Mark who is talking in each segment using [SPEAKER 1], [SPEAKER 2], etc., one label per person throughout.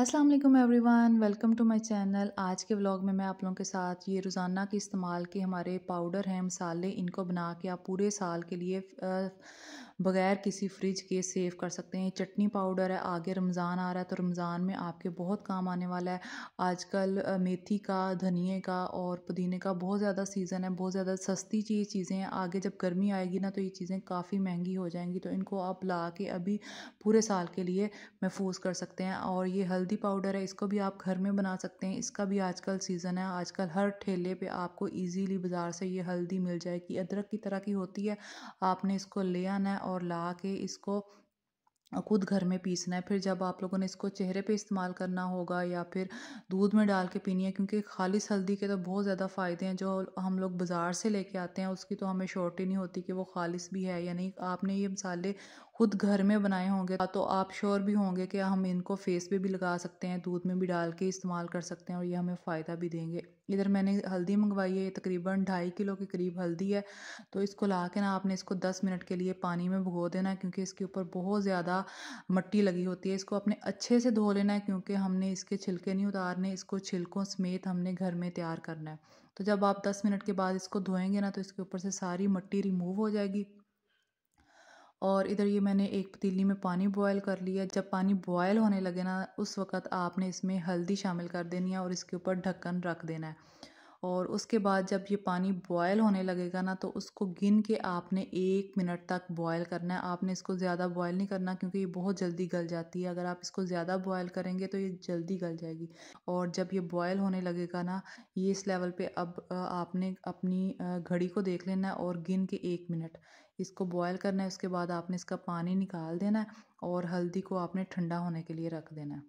[SPEAKER 1] Aslam everyone welcome to my channel आज के vlog में मैं आप लोगों के साथ ये रोज़ाना के इस्तेमाल के हमारे पाउडर हैं मसाले इनको बना के आप पूरे साल के लिए बगैर किसी फ्रिज के सेव कर सकते हैं चटनी पाउडर है आगे रमज़ान आ रहा है तो रमज़ान में आपके बहुत काम आने वाला है आजकल मेथी का धनिए का और पुदीने का बहुत ज़्यादा सीज़न है बहुत ज़्यादा सस्ती चीज़ चीज़ें हैं आगे जब गर्मी आएगी ना तो ये चीज़ें काफ़ी महंगी हो जाएंगी तो इनको आप ला के अभी पूरे साल के लिए महफूज कर सकते हैं और ये हल्दी पाउडर है इसको भी आप घर में बना सकते हैं इसका भी आजकल सीज़न है आजकल हर ठेले पे आपको इजीली बाज़ार से ये हल्दी मिल जाएगी अदरक की तरह की होती है आपने इसको ले आना है और ला के इसको खुद घर में पीसना है फिर जब आप लोगों ने इसको चेहरे पे इस्तेमाल करना होगा या फिर दूध में डाल के पीनी है क्योंकि खालिस हल्दी के तो बहुत ज़्यादा फ़ायदे हैं जो हम लोग बाज़ार से लेके आते हैं उसकी तो हमें शॉर्ट ही नहीं होती कि वो खालिस भी है या नहीं आपने ये मसाले खुद घर में बनाए होंगे हाँ, तो आप श्योर भी होंगे कि हम इनको फेस पे भी लगा सकते हैं दूध में भी डाल के इस्तेमाल कर सकते हैं और ये हमें फ़ायदा भी देंगे इधर मैंने हल्दी मंगवाई है ये तकरीबन ढाई किलो के करीब हल्दी है तो इसको ला के ना आपने इसको दस मिनट के लिए पानी में भुगो देना है क्योंकि इसके ऊपर बहुत ज़्यादा मट्टी लगी होती है इसको अपने अच्छे से धो लेना है क्योंकि हमने इसके छिलके नहीं उतारने इसको छिलकों समेत हमने घर में तैयार करना है तो जब आप दस मिनट के बाद इसको धोएंगे ना तो इसके ऊपर से सारी मट्टी रिमूव हो जाएगी और इधर ये मैंने एक पतीली में पानी बॉयल कर लिया जब पानी बॉयल होने लगे ना उस वक्त आपने इसमें हल्दी शामिल कर देनी है और इसके ऊपर ढक्कन रख देना है और उसके बाद जब ये पानी बॉयल होने लगेगा ना तो उसको गिन के आपने एक मिनट तक बॉयल करना है आपने इसको ज़्यादा बॉयल नहीं करना क्योंकि ये बहुत जल्दी गल जाती है अगर आप इसको ज़्यादा बॉयल करेंगे तो ये जल्दी गल जाएगी और जब ये बॉयल होने लगेगा ना ये इस लेवल पे अब आपने अपनी घड़ी को देख लेना है और गिन के एक मिनट इसको बॉयल करना है उसके बाद आपने इसका पानी निकाल देना है और हल्दी को आपने ठंडा होने के लिए रख देना है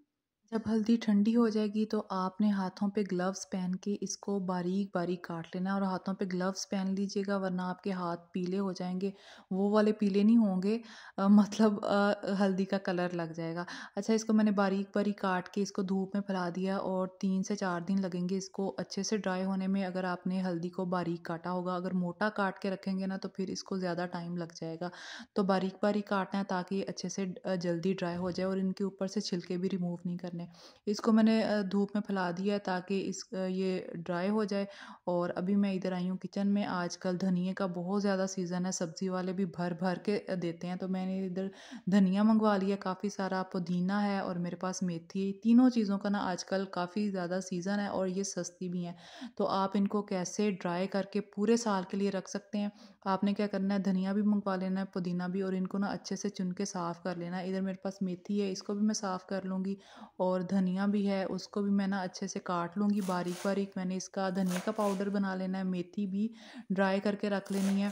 [SPEAKER 1] जब हल्दी ठंडी हो जाएगी तो आपने हाथों पे ग्लव्स पहन के इसको बारीक बारीक काट लेना और हाथों पे ग्लव्स पहन लीजिएगा वरना आपके हाथ पीले हो जाएंगे वो वाले पीले नहीं होंगे आ, मतलब आ, हल्दी का कलर लग जाएगा अच्छा इसको मैंने बारीक बारीक काट के इसको धूप में फैला दिया और तीन से चार दिन लगेंगे इसको अच्छे से ड्राई होने में अगर आपने हल्दी को बारीक काटा होगा अगर मोटा काट के रखेंगे ना तो फिर इसको ज़्यादा टाइम लग जाएगा तो बारीक बारीक काटना है ताकि अच्छे से जल्दी ड्राई हो जाए और इनके ऊपर से छिलके भी रिमूव नहीं करना करने इसको मैंने धूप में फैला दिया है ताकि इस ये ड्राई हो जाए और अभी मैं इधर आई हूँ किचन में आजकल धनिए का बहुत ज़्यादा सीज़न है सब्ज़ी वाले भी भर भर के देते हैं तो मैंने इधर धनिया मंगवा लिया काफ़ी सारा पुदीना है और मेरे पास मेथी तीनों चीज़ों का ना आजकल काफ़ी ज़्यादा सीज़न है और ये सस्ती भी हैं तो आप इनको कैसे ड्राई करके पूरे साल के लिए रख सकते हैं आपने क्या करना है धनिया भी मंगवा लेना है पुदीना भी और इनको ना अच्छे से चुन के साफ़ कर लेना है इधर मेरे पास मेथी है इसको भी मैं साफ़ कर लूँगी और धनिया भी है उसको भी मैं ना अच्छे से काट लूँगी बारीक बारीक मैंने इसका धनिया का पाउडर बना लेना है मेथी भी ड्राई करके रख लेनी है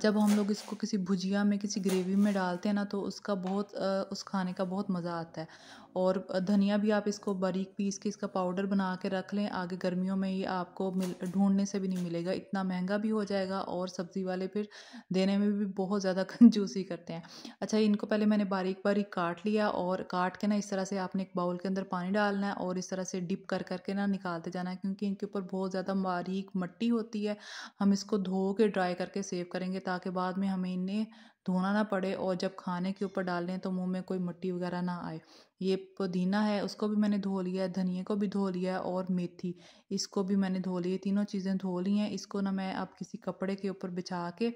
[SPEAKER 1] जब हम लोग इसको किसी भुजिया में किसी ग्रेवी में डालते हैं ना तो उसका बहुत उस खाने का बहुत मज़ा आता है और धनिया भी आप इसको बारीक पीस के इसका पाउडर बना के रख लें आगे गर्मियों में ये आपको मिल ढूंढने से भी नहीं मिलेगा इतना महंगा भी हो जाएगा और सब्ज़ी वाले फिर देने में भी बहुत ज़्यादा कंजूसी करते हैं अच्छा इनको पहले मैंने बारीक बारीक काट लिया और काट के ना इस तरह से आपने एक बाउल के अंदर पानी डालना है और इस तरह से डिप कर करके ना निकालते जाना है क्योंकि इनके ऊपर बहुत ज़्यादा बारीक मट्टी होती है हम इसको धो के ड्राई करके सेव करें करेंगे ताकि बाद में हमें इन्हें धोना ना पड़े और जब खाने के ऊपर डाल डालें तो मुंह में कोई मिट्टी वगैरह ना आए ये पुदीना है उसको भी मैंने धो लिया है धनिए को भी धो लिया है और मेथी इसको भी मैंने धो ली तीनों चीज़ें धो ली हैं इसको ना मैं अब किसी कपड़े के ऊपर बिछा के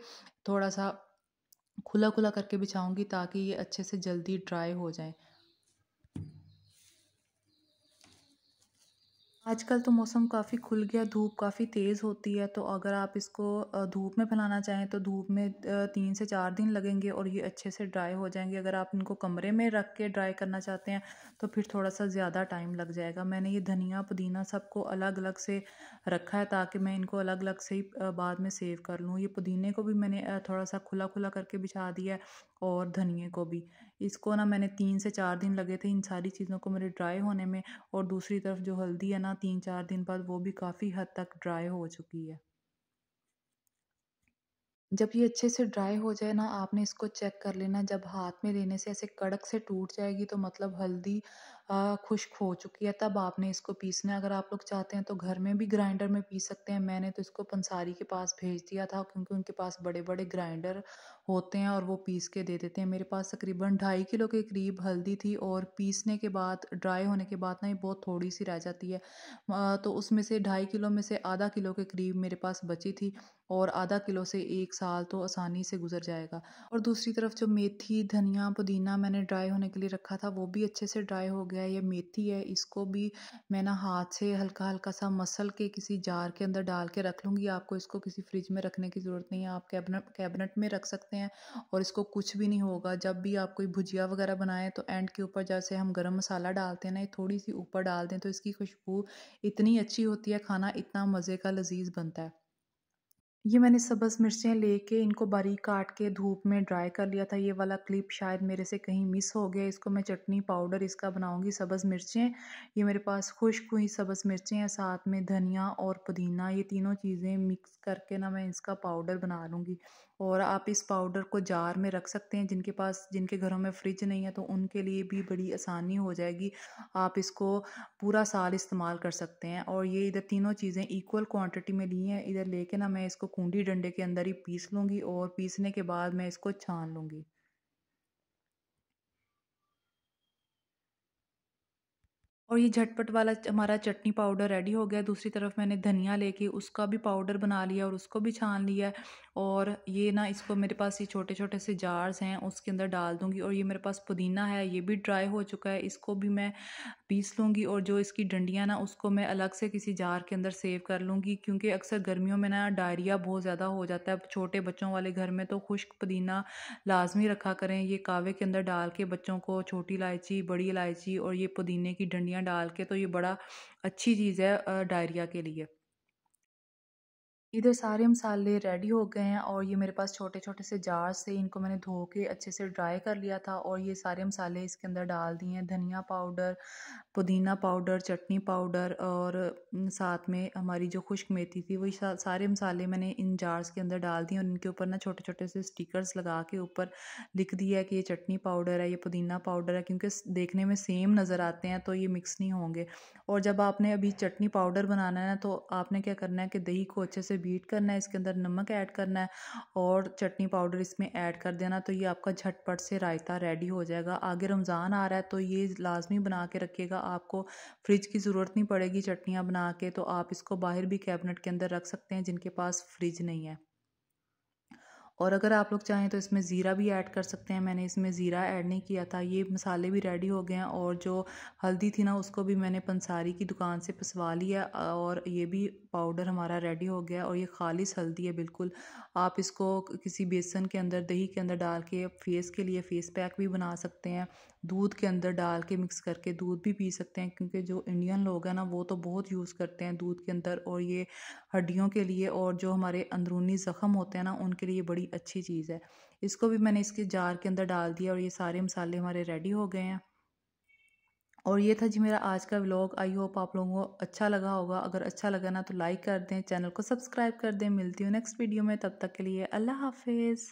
[SPEAKER 1] थोड़ा सा खुला खुला करके बिछाऊँगी ताकि ये अच्छे से जल्दी ड्राई हो जाए आजकल तो मौसम काफ़ी खुल गया धूप काफ़ी तेज़ होती है तो अगर आप इसको धूप में फैलाना चाहें तो धूप में तीन से चार दिन लगेंगे और ये अच्छे से ड्राई हो जाएंगे अगर आप इनको कमरे में रख के ड्राई करना चाहते हैं तो फिर थोड़ा सा ज़्यादा टाइम लग जाएगा मैंने ये धनिया पुदीना सबको अलग अलग से रखा है ताकि मैं इनको अलग अलग से ही बाद में सेव कर लूँ ये पुदीने को भी मैंने थोड़ा सा खुला खुला करके बिछा दिया है और धनिए को भी इसको ना मैंने तीन से चार दिन लगे थे इन सारी चीज़ों को मेरे ड्राई होने में और दूसरी तरफ जो हल्दी है ना तीन चार दिन बाद वो भी काफ़ी हद तक ड्राई हो चुकी है जब ये अच्छे से ड्राई हो जाए ना आपने इसको चेक कर लेना जब हाथ में लेने से ऐसे कड़क से टूट जाएगी तो मतलब हल्दी खुश्क हो चुकी है तब आपने इसको पीसना अगर आप लोग चाहते हैं तो घर में भी ग्राइंडर में पीस सकते हैं मैंने तो इसको पंसारी के पास भेज दिया था क्योंकि उनके पास बड़े बड़े ग्राइंडर होते हैं और वो पीस के दे देते हैं मेरे पास तकरीबन ढाई किलो के करीब हल्दी थी और पीसने के बाद ड्राई होने के बाद ना ये बहुत थोड़ी सी रह जाती है तो उसमें से ढाई किलो में से आधा किलो के करीब मेरे पास बची थी और आधा किलो से एक साल तो आसानी से गुजर जाएगा और दूसरी तरफ जो मेथी धनिया पुदीना मैंने ड्राई होने के लिए रखा था वो भी अच्छे से ड्राई हो गया है ये मेथी है इसको भी मैं ना हाथ से हल्का हल्का सा मसल के किसी जार के अंदर डाल के रख लूँगी आपको इसको किसी फ्रिज में रखने की ज़रूरत नहीं है आप कैबिनेट कैबिनेट में रख सकते हैं और इसको कुछ भी नहीं होगा जब भी आप कोई भुजिया वगैरह बनाएं तो एंड के ऊपर जैसे हम गर्म मसाला डालते हैं ना ये थोड़ी सी ऊपर डाल दें तो इसकी खुशबू इतनी अच्छी होती है खाना इतना मज़े का लजीज बनता है ये मैंने सब्ज़ मिर्चें लेके इनको बारीक काट के धूप में ड्राई कर लिया था ये वाला क्लिप शायद मेरे से कहीं मिस हो गया इसको मैं चटनी पाउडर इसका बनाऊंगी सब्ज़ मिर्चें ये मेरे पास खुश्क हुई सब्ज़ मिर्चें हैं साथ में धनिया और पुदीना ये तीनों चीज़ें मिक्स करके ना मैं इसका पाउडर बना लूँगी और आप इस पाउडर को जार में रख सकते हैं जिनके पास जिनके घरों में फ्रिज नहीं है तो उनके लिए भी बड़ी आसानी हो जाएगी आप इसको पूरा साल इस्तेमाल कर सकते हैं और ये इधर तीनों चीज़ें इक्वल क्वांटिटी में ली हैं इधर लेके ना मैं इसको कुंडी डंडे के अंदर ही पीस लूँगी और पीसने के बाद मैं इसको छान लूँगी और ये झटपट वाला हमारा चटनी पाउडर रेडी हो गया दूसरी तरफ मैंने धनिया लेके उसका भी पाउडर बना लिया और उसको भी छान लिया और ये ना इसको मेरे पास ये छोटे छोटे से जार्स हैं उसके अंदर डाल दूँगी और ये मेरे पास पुदीना है ये भी ड्राई हो चुका है इसको भी मैं पीस लूँगी और जो इसकी डंडियाँ ना उसको मैं अलग से किसी जार के अंदर सेव कर लूँगी क्योंकि अक्सर गर्मियों में ना डायरिया बहुत ज़्यादा हो जाता है छोटे बच्चों वाले घर में तो खुश्क पुदीना लाजमी रखा करें ये कावे के अंदर डाल के बच्चों को छोटी इलायची बड़ी इलायची और ये पुदीने की डंडियाँ डाल के तो ये बड़ा अच्छी चीज़ है डायरिया के लिए इधर सारे मसाले रेडी हो गए हैं और ये मेरे पास छोटे छोटे से जार्स थे इनको मैंने धो के अच्छे से ड्राई कर लिया था और ये सारे मसाले इसके अंदर डाल दिए हैं धनिया पाउडर पुदीना पाउडर चटनी पाउडर और साथ में हमारी जो खुश्क मेथी थी वही सारे मसाले मैंने इन जार्स के अंदर डाल दिए और इनके ऊपर ना छोटे छोटे से स्टिकर्स लगा के ऊपर लिख दिया है कि ये चटनी पाउडर है ये पुदीना पाउडर है क्योंकि देखने में सेम नज़र आते हैं तो ये मिक्स नहीं होंगे और जब आपने अभी चटनी पाउडर बनाना है ना तो आपने क्या करना है कि दही को अच्छे से बीट करना है इसके अंदर नमक ऐड करना है और चटनी पाउडर इसमें ऐड कर देना तो ये आपका झटपट से रायता रेडी हो जाएगा आगे रमज़ान आ रहा है तो ये लाजमी बना के रखिएगा आपको फ्रिज की ज़रूरत नहीं पड़ेगी चटनियाँ बना के तो आप इसको बाहर भी कैबिनेट के अंदर रख सकते हैं जिनके पास फ्रिज नहीं है और अगर आप लोग चाहें तो इसमें ज़ीरा भी ऐड कर सकते हैं मैंने इसमें ज़ीरा ऐड नहीं किया था ये मसाले भी रेडी हो गए हैं और जो हल्दी थी ना उसको भी मैंने पंसारी की दुकान से पसवा लिया और ये भी पाउडर हमारा रेडी हो गया और ये खालिश हल्दी है बिल्कुल आप इसको किसी बेसन के अंदर दही के अंदर डाल के फेस के लिए फेस पैक भी बना सकते हैं दूध के अंदर डाल के मिक्स करके दूध भी पी सकते हैं क्योंकि जो इंडियन लोग हैं ना वो तो बहुत यूज़ करते हैं दूध के अंदर और ये हड्डियों के लिए और जो हमारे अंदरूनी ज़ख़म होते हैं ना उनके लिए बड़ी बड़ी अच्छी चीज़ है इसको भी मैंने इसके जार के अंदर डाल दिया और ये सारे मसाले हमारे रेडी हो गए हैं और ये था जी मेरा आज का व्लॉग आई होप आप लोगों को अच्छा लगा होगा अगर अच्छा लगा ना तो लाइक कर दें चैनल को सब्सक्राइब कर दें मिलती हूँ नेक्स्ट वीडियो में तब तक के लिए अल्लाह हाफिज़